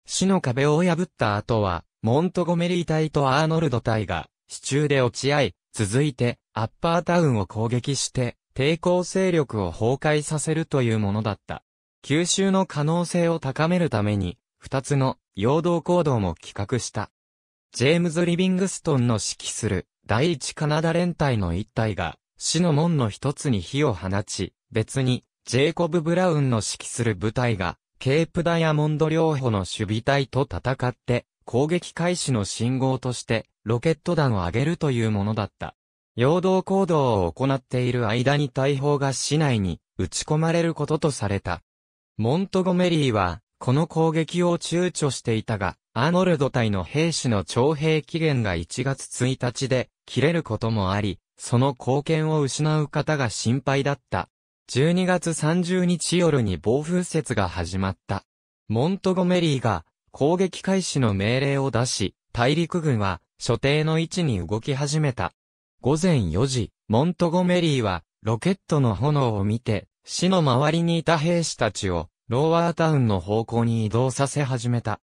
死の壁を破った後は、モントゴメリー隊とアーノルド隊が、支柱で落ち合い、続いて、アッパータウンを攻撃して、抵抗勢力を崩壊させるというものだった。吸収の可能性を高めるために、二つの陽動行動も企画した。ジェームズ・リビングストンの指揮する第一カナダ連隊の一隊が死の門の一つに火を放ち、別にジェイコブ・ブラウンの指揮する部隊がケープダイヤモンド両方の守備隊と戦って攻撃開始の信号としてロケット弾を上げるというものだった。陽動行動を行っている間に大砲が市内に撃ち込まれることとされた。モントゴメリーはこの攻撃を躊躇していたが、アーノルド隊の兵士の徴兵期限が1月1日で切れることもあり、その貢献を失う方が心配だった。12月30日夜に暴風雪が始まった。モントゴメリーが攻撃開始の命令を出し、大陸軍は所定の位置に動き始めた。午前4時、モントゴメリーはロケットの炎を見て、死の周りにいた兵士たちをローワータウンの方向に移動させ始めた。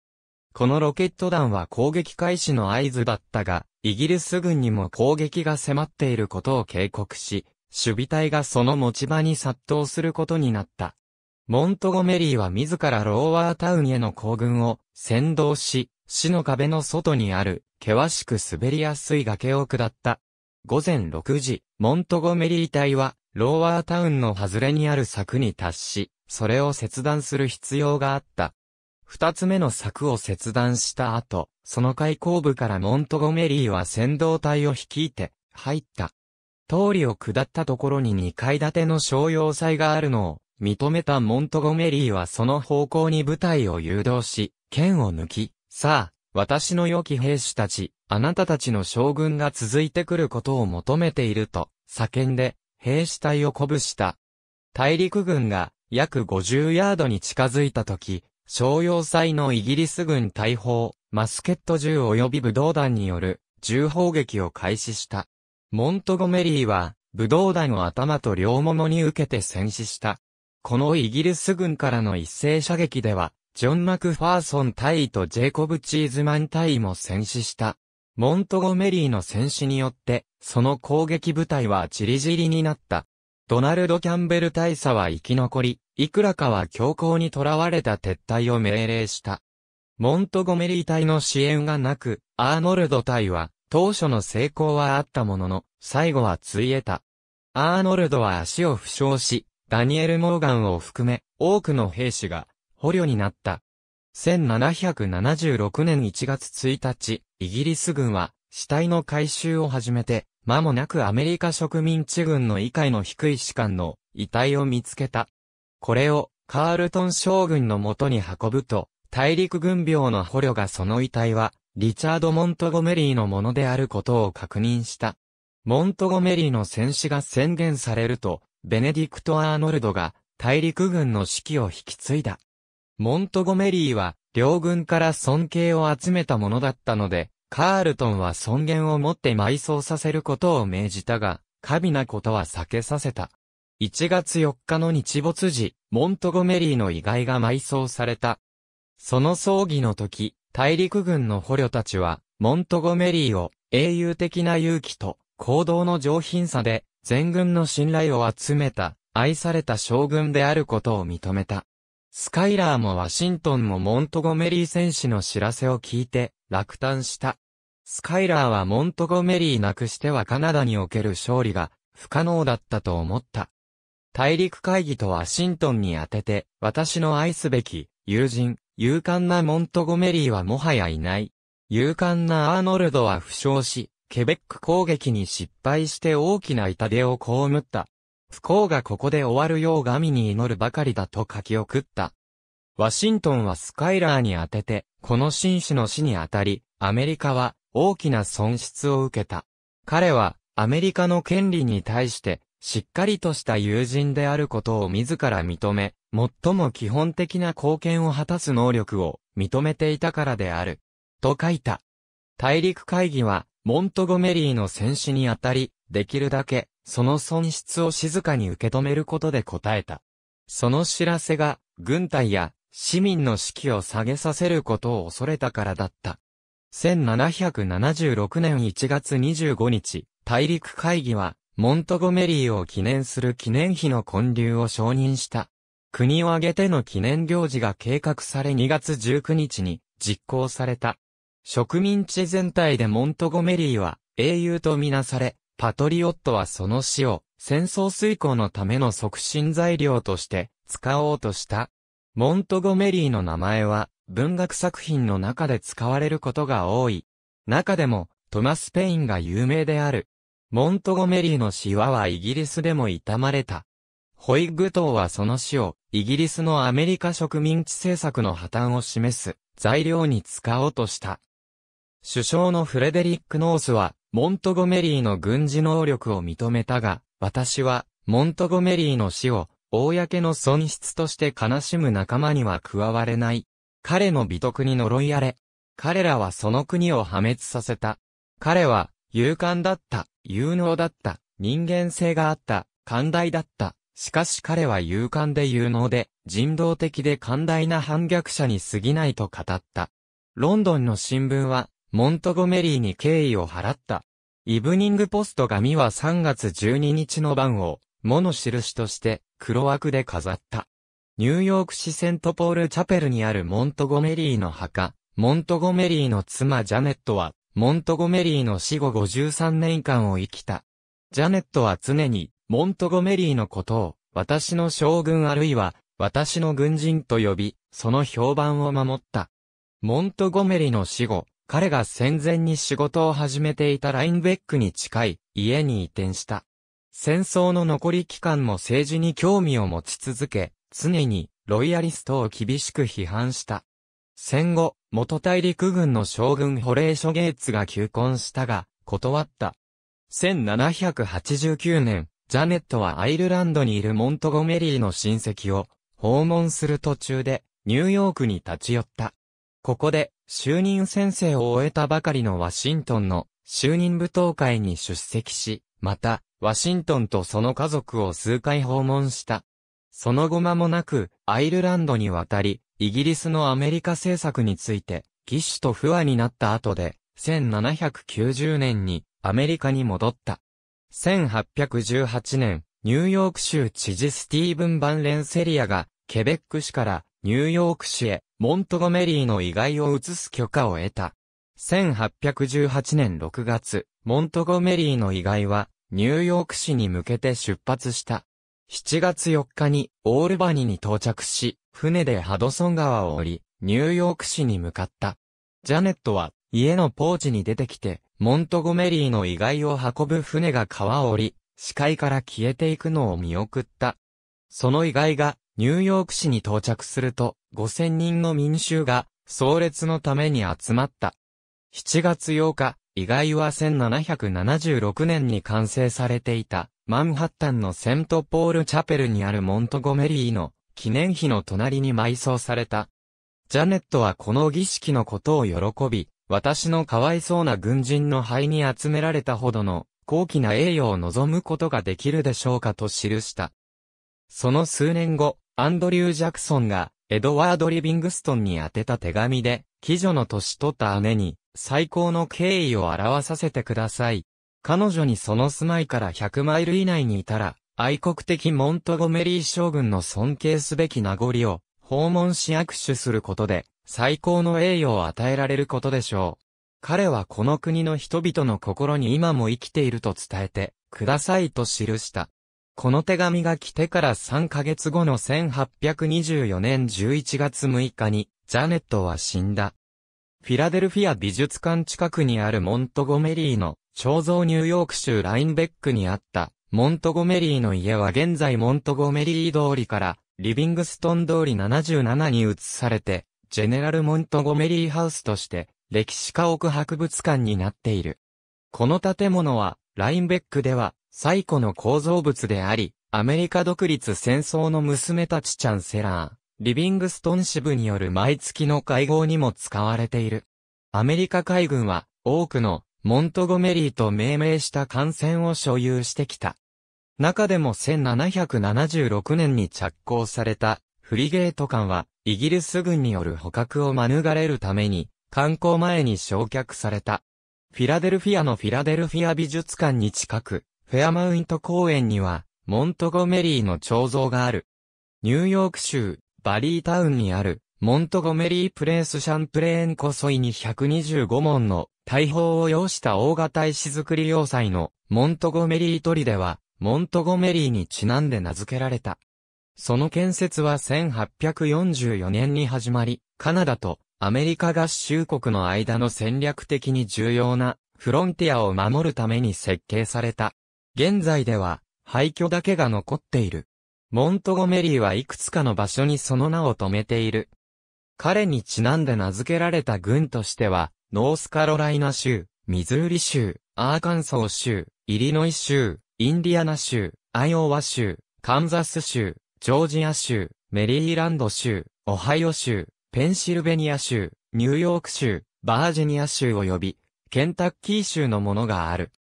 このロケット弾は攻撃開始の合図だったが、イギリス軍にも攻撃が迫っていることを警告し、守備隊がその持ち場に殺到することになった。モントゴメリーは自らローワータウンへの行軍を先導し、市の壁の外にある、険しく滑りやすい崖を下った。午前6時、モントゴメリー隊はローワータウンの外れにある柵に達し、それを切断する必要があった。二つ目の柵を切断した後、その開口部からモントゴメリーは先導隊を率いて、入った。通りを下ったところに二階建ての商用祭があるのを、認めたモントゴメリーはその方向に部隊を誘導し、剣を抜き、さあ、私の良き兵士たち、あなたたちの将軍が続いてくることを求めていると、叫んで、兵士隊を鼓舞した。大陸軍が約50ヤードに近づいた時、商用祭のイギリス軍大砲、マスケット銃及び武道弾による銃砲撃を開始した。モントゴメリーは、武道弾を頭と両もに受けて戦死した。このイギリス軍からの一斉射撃では、ジョン・マクファーソン大尉とジェイコブ・チーズマン大尉も戦死した。モントゴメリーの戦死によって、その攻撃部隊は散り散りになった。ドナルド・キャンベル大佐は生き残り、いくらかは強行に囚われた撤退を命令した。モントゴメリー隊の支援がなく、アーノルド隊は、当初の成功はあったものの、最後はついえた。アーノルドは足を負傷し、ダニエル・モーガンを含め、多くの兵士が、捕虜になった。1776年1月1日、イギリス軍は死体の回収を始めて、間もなくアメリカ植民地軍の異界の低い士官の遺体を見つけた。これをカールトン将軍の元に運ぶと、大陸軍病の捕虜がその遺体は、リチャード・モントゴメリーのものであることを確認した。モントゴメリーの戦死が宣言されると、ベネディクト・アーノルドが大陸軍の指揮を引き継いだ。モントゴメリーは両軍から尊敬を集めたものだったので、カールトンは尊厳を持って埋葬させることを命じたが、過敏なことは避けさせた。1月4日の日没時、モントゴメリーの遺骸が埋葬された。その葬儀の時、大陸軍の捕虜たちは、モントゴメリーを英雄的な勇気と行動の上品さで全軍の信頼を集めた愛された将軍であることを認めた。スカイラーもワシントンもモントゴメリー選手の知らせを聞いて、落胆した。スカイラーはモントゴメリーなくしてはカナダにおける勝利が不可能だったと思った。大陸会議とワシントンに当てて、私の愛すべき友人、勇敢なモントゴメリーはもはやいない。勇敢なアーノルドは負傷し、ケベック攻撃に失敗して大きな痛手を被った。不幸がここで終わるよう神に祈るばかりだと書き送った。ワシントンはスカイラーに当てて、この紳士の死にあたり、アメリカは大きな損失を受けた。彼はアメリカの権利に対してしっかりとした友人であることを自ら認め、最も基本的な貢献を果たす能力を認めていたからである。と書いた。大陸会議は、モントゴメリーの戦死にあたり、できるだけその損失を静かに受け止めることで答えた。その知らせが、軍隊や市民の士気を下げさせることを恐れたからだった。1776年1月25日、大陸会議は、モントゴメリーを記念する記念碑の建立を承認した。国を挙げての記念行事が計画され2月19日に実行された。植民地全体でモントゴメリーは英雄とみなされ、パトリオットはその死を戦争遂行のための促進材料として使おうとした。モントゴメリーの名前は文学作品の中で使われることが多い。中でもトマス・ペインが有名である。モントゴメリーの死ははイギリスでも悼まれた。ホイッグ島はその死をイギリスのアメリカ植民地政策の破綻を示す材料に使おうとした。首相のフレデリック・ノースはモントゴメリーの軍事能力を認めたが、私は、モントゴメリーの死を、公の損失として悲しむ仲間には加われない。彼の美徳に呪いあれ。彼らはその国を破滅させた。彼は、勇敢だった、有能だった、人間性があった、寛大だった。しかし彼は勇敢で有能で、人道的で寛大な反逆者に過ぎないと語った。ロンドンの新聞は、モントゴメリーに敬意を払った。イブニングポスト紙は3月12日の晩を、モの印として黒枠で飾った。ニューヨーク市セントポールチャペルにあるモントゴメリーの墓、モントゴメリーの妻ジャネットは、モントゴメリーの死後53年間を生きた。ジャネットは常に、モントゴメリーのことを、私の将軍あるいは、私の軍人と呼び、その評判を守った。モントゴメリーの死後、彼が戦前に仕事を始めていたラインベックに近い家に移転した。戦争の残り期間も政治に興味を持ち続け、常にロイヤリストを厳しく批判した。戦後、元大陸軍の将軍ホレーショ・ゲーツが求婚したが、断った。1789年、ジャネットはアイルランドにいるモントゴメリーの親戚を訪問する途中でニューヨークに立ち寄った。ここで、就任宣誓を終えたばかりのワシントンの就任舞踏会に出席し、また、ワシントンとその家族を数回訪問した。その後間もなく、アイルランドに渡り、イギリスのアメリカ政策について、義手と不和になった後で、1790年にアメリカに戻った。1818年、ニューヨーク州知事スティーブン・バン・レンセリアが、ケベック市からニューヨーク市へモントゴメリーの遺骸を移す許可を得た。1818年6月、モントゴメリーの遺骸は、ニューヨーク市に向けて出発した。7月4日に、オールバニに到着し、船でハドソン川を降り、ニューヨーク市に向かった。ジャネットは、家のポーチに出てきて、モントゴメリーの遺骸を運ぶ船が川を降り、視界から消えていくのを見送った。その遺骸が、ニューヨーク市に到着すると、5000人の民衆が、葬列のために集まった。7月8日、意外は1776年に完成されていた、マンハッタンのセントポールチャペルにあるモントゴメリーの記念碑の隣に埋葬された。ジャネットはこの儀式のことを喜び、私のかわいそうな軍人の灰に集められたほどの高貴な栄誉を望むことができるでしょうかと記した。その数年後、アンドリュー・ジャクソンが、エドワード・リビングストンに宛てた手紙で、貴女の年取った姉に、最高の敬意を表させてください。彼女にその住まいから100マイル以内にいたら、愛国的モントゴメリー将軍の尊敬すべき名残を、訪問し握手することで、最高の栄誉を与えられることでしょう。彼はこの国の人々の心に今も生きていると伝えて、くださいと記した。この手紙が来てから3ヶ月後の1824年11月6日に、ジャネットは死んだ。フィラデルフィア美術館近くにあるモントゴメリーの肖像ニューヨーク州ラインベックにあったモントゴメリーの家は現在モントゴメリー通りからリビングストン通り77に移されてジェネラルモントゴメリーハウスとして歴史家屋博物館になっている。この建物はラインベックでは最古の構造物であり、アメリカ独立戦争の娘たちチャンセラー、リビングストン支部による毎月の会合にも使われている。アメリカ海軍は多くのモントゴメリーと命名した艦船を所有してきた。中でも1776年に着工されたフリゲート艦はイギリス軍による捕獲を免れるために観光前に焼却された。フィラデルフィアのフィラデルフィア美術館に近くフェアマウント公園には、モントゴメリーの彫像がある。ニューヨーク州、バリータウンにある、モントゴメリープレースシャンプレーンこそいに125門の大砲を要した大型石造り要塞のモントゴメリー砦では、モントゴメリーにちなんで名付けられた。その建設は1844年に始まり、カナダとアメリカ合衆国の間の戦略的に重要なフロンティアを守るために設計された。現在では廃墟だけが残っている。モントゴメリーはいくつかの場所にその名を止めている。彼にちなんで名付けられた軍としては、ノースカロライナ州、ミズーリ州、アーカンソー州、イリノイ州、インディアナ州、アイオワ州、カンザス州、ジョージア州、メリーランド州、オハイオ州、ペンシルベニア州、ニューヨーク州、バージニア州及び、ケンタッキー州のものがある。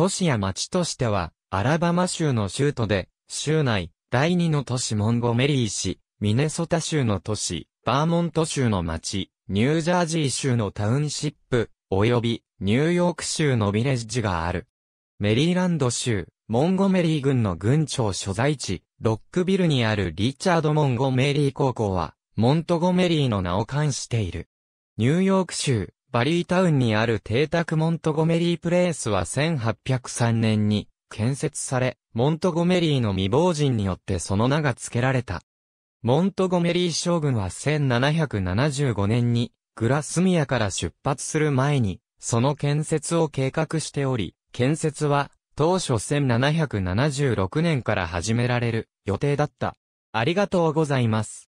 都市や町としては、アラバマ州の州都で、州内、第2の都市モンゴメリー市、ミネソタ州の都市、バーモント州の町、ニュージャージー州のタウンシップ、及び、ニューヨーク州のビレッジがある。メリーランド州、モンゴメリー軍の軍庁所在地、ロックビルにあるリチャード・モンゴメリー高校は、モントゴメリーの名を冠している。ニューヨーク州、バリータウンにある邸宅モントゴメリープレースは1803年に建設され、モントゴメリーの未亡人によってその名が付けられた。モントゴメリー将軍は1775年にグラスミアから出発する前に、その建設を計画しており、建設は当初1776年から始められる予定だった。ありがとうございます。